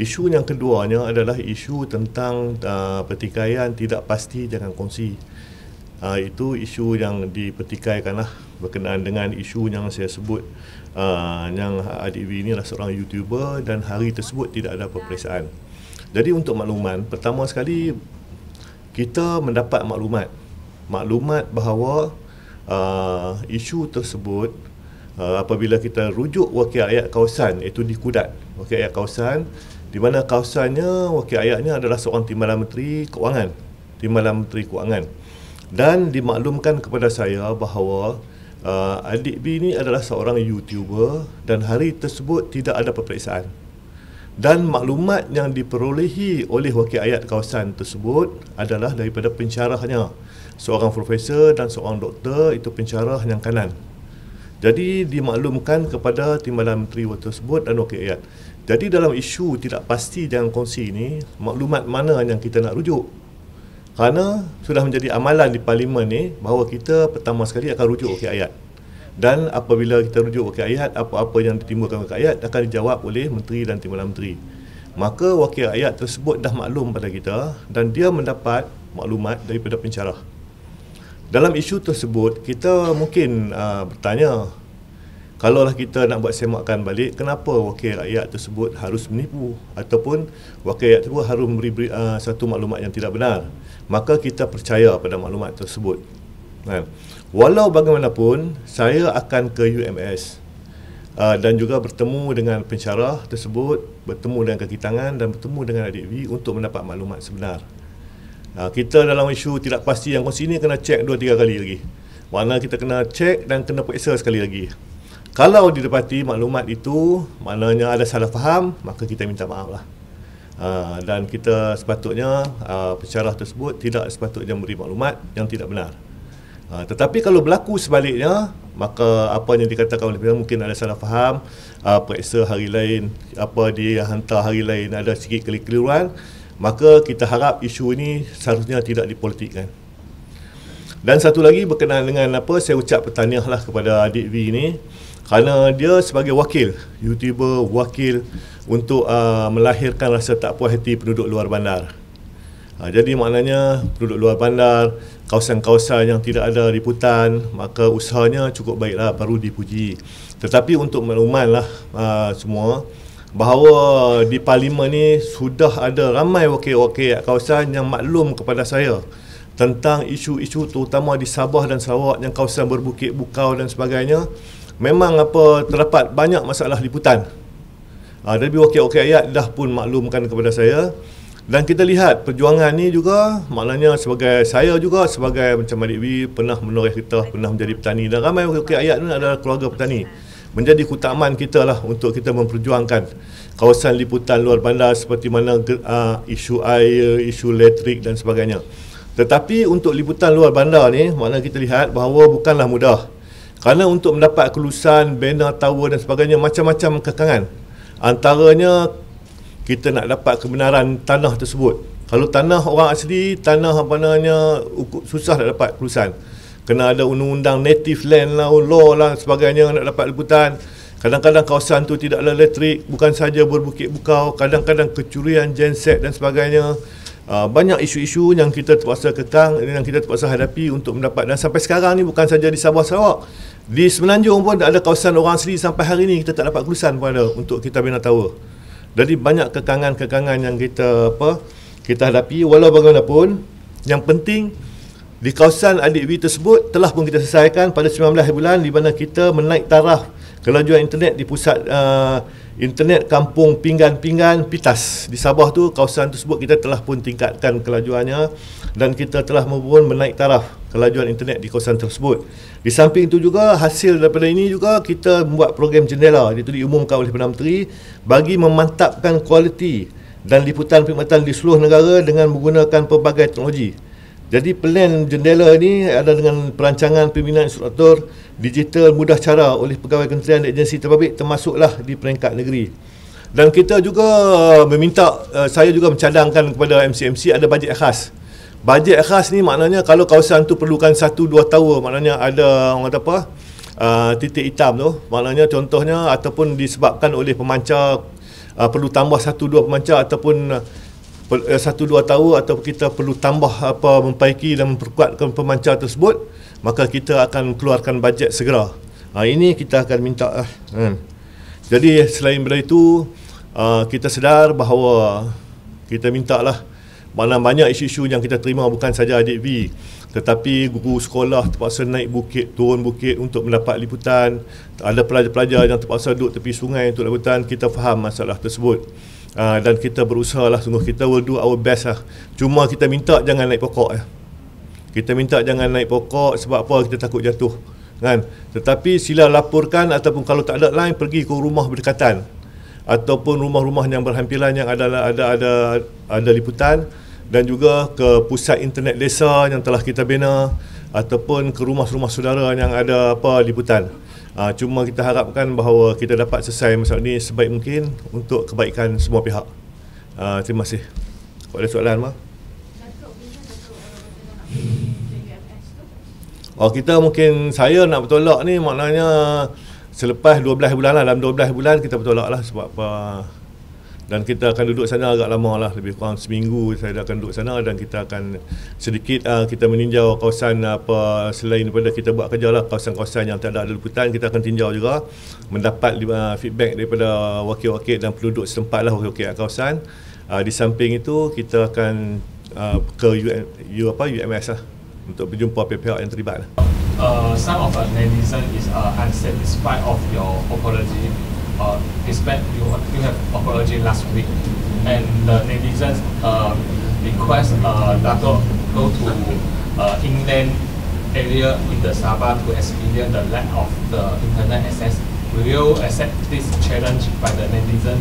Isu yang keduanya adalah isu tentang uh, pertikaian tidak pasti jangan kongsi. Uh, itu isu yang dipertikaikanlah berkenaan dengan isu yang saya sebut uh, yang adik ini adalah seorang YouTuber dan hari tersebut tidak ada peperiksaan. Jadi untuk makluman, pertama sekali kita mendapat maklumat. Maklumat bahawa uh, isu tersebut uh, apabila kita rujuk wakil ayat kawasan itu di Kudat. Wakil ayat kawasan di mana kawasannya wakil ayahnya adalah seorang timbalan menteri kewangan timbalan menteri kewangan dan dimaklumkan kepada saya bahawa uh, adik B ini adalah seorang YouTuber dan hari tersebut tidak ada peperiksaan dan maklumat yang diperolehi oleh wakil ayat kawasan tersebut adalah daripada pencarahnya seorang profesor dan seorang doktor itu pencarah yang kanan jadi dimaklumkan kepada Timbalan Menteri Waktu tersebut dan Wakil Ayat. Jadi dalam isu tidak pasti dengan kongsi ini, maklumat mana yang kita nak rujuk? Kerana sudah menjadi amalan di Parlimen ni bahawa kita pertama sekali akan rujuk Wakil Ayat. Dan apabila kita rujuk Wakil Ayat, apa-apa yang ditimbulkan Wakil Ayat akan dijawab oleh Menteri dan Timbalan Menteri. Maka Wakil Ayat tersebut dah maklum pada kita dan dia mendapat maklumat daripada pencarah dalam isu tersebut kita mungkin uh, bertanya kalaulah kita nak buat semakan balik kenapa wakil rakyat tersebut harus menipu ataupun wakil rakyat tersebut harus memberi uh, satu maklumat yang tidak benar maka kita percaya pada maklumat tersebut kan walau bagaimanapun saya akan ke UMS uh, dan juga bertemu dengan pensyarah tersebut bertemu dengan kaki tangan dan bertemu dengan adik V untuk mendapat maklumat sebenar Ha, kita dalam isu tidak pasti yang kongsi ini kena cek 2 3 kali lagi. Mana kita kena cek dan kena periksa sekali lagi. Kalau didapati maklumat itu maknanya ada salah faham, maka kita minta maaf lah. Ha, dan kita sepatutnya ha, pencerah tersebut tidak sepatutnya memberi maklumat yang tidak benar. Ha, tetapi kalau berlaku sebaliknya, maka apa yang dikatakan oleh pihak mungkin ada salah faham, ha, periksa hari lain, apa dia hantar hari lain ada sikit keliruan, maka kita harap isu ini seharusnya tidak dipolitikkan. Dan satu lagi berkenaan dengan apa saya ucap lah kepada adik V ini kerana dia sebagai wakil YouTuber wakil untuk uh, melahirkan rasa tak puas hati penduduk luar bandar. Uh, jadi maknanya penduduk luar bandar, kawasan-kawasan yang tidak ada liputan, maka usahanya cukup baiklah baru dipuji. Tetapi untuk maklumanlah uh, semua, bahawa di parlimen ni sudah ada ramai wakil-wakil kawasan yang maklum kepada saya tentang isu-isu terutama di Sabah dan Sarawak yang kawasan berbukit bukau dan sebagainya memang apa terdapat banyak masalah liputan. Ah dari wakil-wakil ayat dah pun maklumkan kepada saya dan kita lihat perjuangan ni juga maknanya sebagai saya juga sebagai macam Adik Wi pernah menoreh kita pernah menjadi petani dan ramai wakil-wakil ayat ni adalah keluarga petani menjadi kutaman kita lah untuk kita memperjuangkan kawasan liputan luar bandar seperti mana uh, isu air, isu elektrik dan sebagainya. Tetapi untuk liputan luar bandar ni, mana kita lihat bahawa bukanlah mudah. Kerana untuk mendapat kelulusan, bina tower dan sebagainya, macam-macam kekangan. Antaranya, kita nak dapat kebenaran tanah tersebut. Kalau tanah orang asli, tanah apa namanya susah nak dapat kelulusan kena ada undang-undang native land lah, oh, law lah sebagainya nak dapat liputan. Kadang-kadang kawasan tu tidak ada elektrik, bukan saja berbukit bukau, kadang-kadang kecurian genset dan sebagainya. Uh, banyak isu-isu yang kita terpaksa kekang yang kita terpaksa hadapi untuk mendapat dan sampai sekarang ni bukan saja di Sabah Sarawak di Semenanjung pun ada kawasan orang asli sampai hari ini kita tak dapat kelulusan pun ada untuk kita bina tower jadi banyak kekangan-kekangan yang kita apa kita hadapi walau bagaimanapun yang penting di kawasan adik B tersebut telah pun kita selesaikan pada 19 bulan di mana kita menaik taraf kelajuan internet di pusat uh, internet kampung pinggan-pinggan Pitas di Sabah tu kawasan tersebut kita telah pun tingkatkan kelajuannya dan kita telah pun menaik taraf kelajuan internet di kawasan tersebut. Di samping itu juga hasil daripada ini juga kita membuat program jendela itu diumumkan oleh Perdana Menteri bagi memantapkan kualiti dan liputan perkhidmatan di seluruh negara dengan menggunakan pelbagai teknologi. Jadi plan jendela ini ada dengan perancangan pembinaan instruktur digital mudah cara oleh pegawai kementerian dan agensi terpabit termasuklah di peringkat negeri. Dan kita juga uh, meminta, uh, saya juga mencadangkan kepada MCMC ada bajet khas. Bajet khas ni maknanya kalau kawasan tu perlukan satu dua tower maknanya ada orang kata apa uh, titik hitam tu maknanya contohnya ataupun disebabkan oleh pemancar perlu tambah satu dua pemancar ataupun Eh, satu dua tahun atau kita perlu tambah apa memperbaiki dan memperkuatkan pemancar tersebut maka kita akan keluarkan bajet segera. Ha, ini kita akan minta lah. Ha. Jadi selain daripada itu uh, kita sedar bahawa kita minta lah mana banyak isu-isu yang kita terima bukan saja adik V tetapi guru sekolah terpaksa naik bukit, turun bukit untuk mendapat liputan. Ada pelajar-pelajar yang terpaksa duduk tepi sungai untuk liputan. Kita faham masalah tersebut uh, dan kita berusaha lah sungguh kita will do our best lah cuma kita minta jangan naik pokok ya. kita minta jangan naik pokok sebab apa kita takut jatuh kan tetapi sila laporkan ataupun kalau tak ada lain pergi ke rumah berdekatan ataupun rumah-rumah yang berhampiran yang ada ada ada ada liputan dan juga ke pusat internet desa yang telah kita bina ataupun ke rumah-rumah saudara yang ada apa liputan. Uh, cuma kita harapkan bahawa kita dapat selesai masalah ini sebaik mungkin untuk kebaikan semua pihak. Uh, terima kasih. Kau ada soalan ma? Oh kita mungkin saya nak bertolak ni maknanya selepas 12 bulan lah dalam 12 bulan kita bertolak lah sebab apa uh, dan kita akan duduk sana agak lama lah lebih kurang seminggu saya akan duduk sana dan kita akan sedikit uh, kita meninjau kawasan apa selain daripada kita buat kerja lah kawasan-kawasan yang tak ada liputan kita akan tinjau juga mendapat uh, feedback daripada wakil-wakil dan penduduk setempat lah wakil-wakil kawasan uh, di samping itu kita akan uh, ke UM, U, apa, UMS lah untuk berjumpa pihak-pihak yang terlibat lah. Uh, some of the netizen is uh, unsatisfied of your apology uh, um, despite you, you have apology last week, and the netizens uh, um, request uh, Dato go to uh, inland area in the Sabah to experience the lack of the internet access. Will you accept this challenge by the netizens?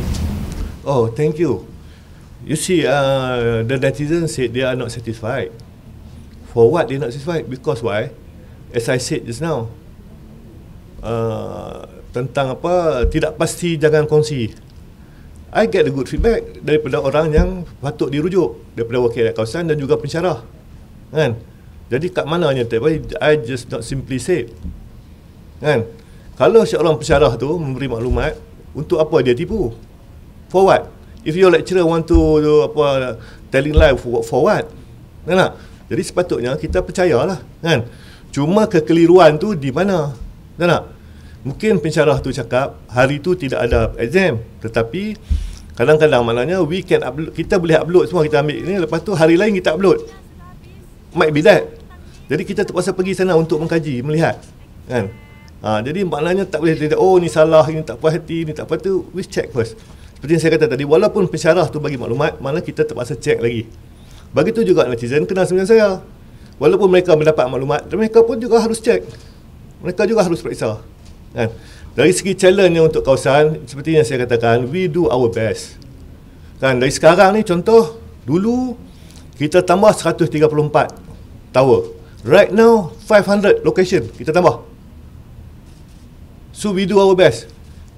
Oh, thank you. You see, uh, the netizens said they are not satisfied. For what they not satisfied? Because why? As I said just now, uh, tentang apa tidak pasti jangan kongsi. I get a good feedback daripada orang yang patut dirujuk daripada wakil rakyat kawasan dan juga pensyarah. Kan? Jadi kat mana mananya tapi I just not simply say. Kan? Kalau seorang pensyarah tu memberi maklumat untuk apa dia tipu? For what? If your lecturer want to do apa telling live for, for what? Kan Jadi sepatutnya kita percayalah kan. Cuma kekeliruan tu di mana? Kan mungkin pensyarah tu cakap hari tu tidak ada exam tetapi kadang-kadang maknanya we can upload kita boleh upload semua kita ambil ni lepas tu hari lain kita upload might be jadi kita terpaksa pergi sana untuk mengkaji melihat kan ha, jadi maknanya tak boleh dia oh ni salah ini tak puas hati ni tak apa tu we check first seperti yang saya kata tadi walaupun pensyarah tu bagi maklumat mana kita terpaksa check lagi begitu juga netizen kenal sembilan saya walaupun mereka mendapat maklumat mereka pun juga harus check mereka juga harus periksa kan dari segi challenge untuk kawasan seperti yang saya katakan we do our best kan dari sekarang ni contoh dulu kita tambah 134 tower right now 500 location kita tambah so we do our best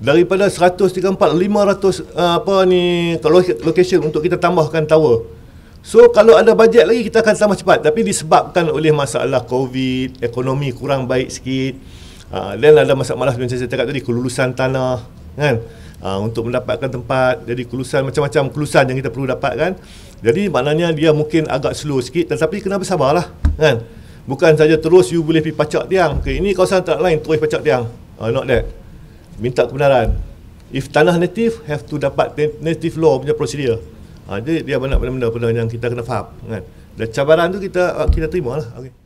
daripada 134 500 uh, apa ni location untuk kita tambahkan tower So kalau ada bajet lagi kita akan tambah cepat Tapi disebabkan oleh masalah Covid Ekonomi kurang baik sikit Ah, dan ada masalah-masalah macam saya cakap tadi kelulusan tanah kan uh, untuk mendapatkan tempat jadi kelulusan macam-macam kelulusan yang kita perlu dapatkan jadi maknanya dia mungkin agak slow sikit tetapi kena bersabarlah kan bukan saja terus you boleh pergi pacak tiang okay, ini kawasan tak lain terus pacak tiang uh, not that minta kebenaran if tanah native have to dapat native law punya prosedur ha, jadi dia banyak benda-benda yang kita kena faham kan dan cabaran tu kita kita terima lah okay.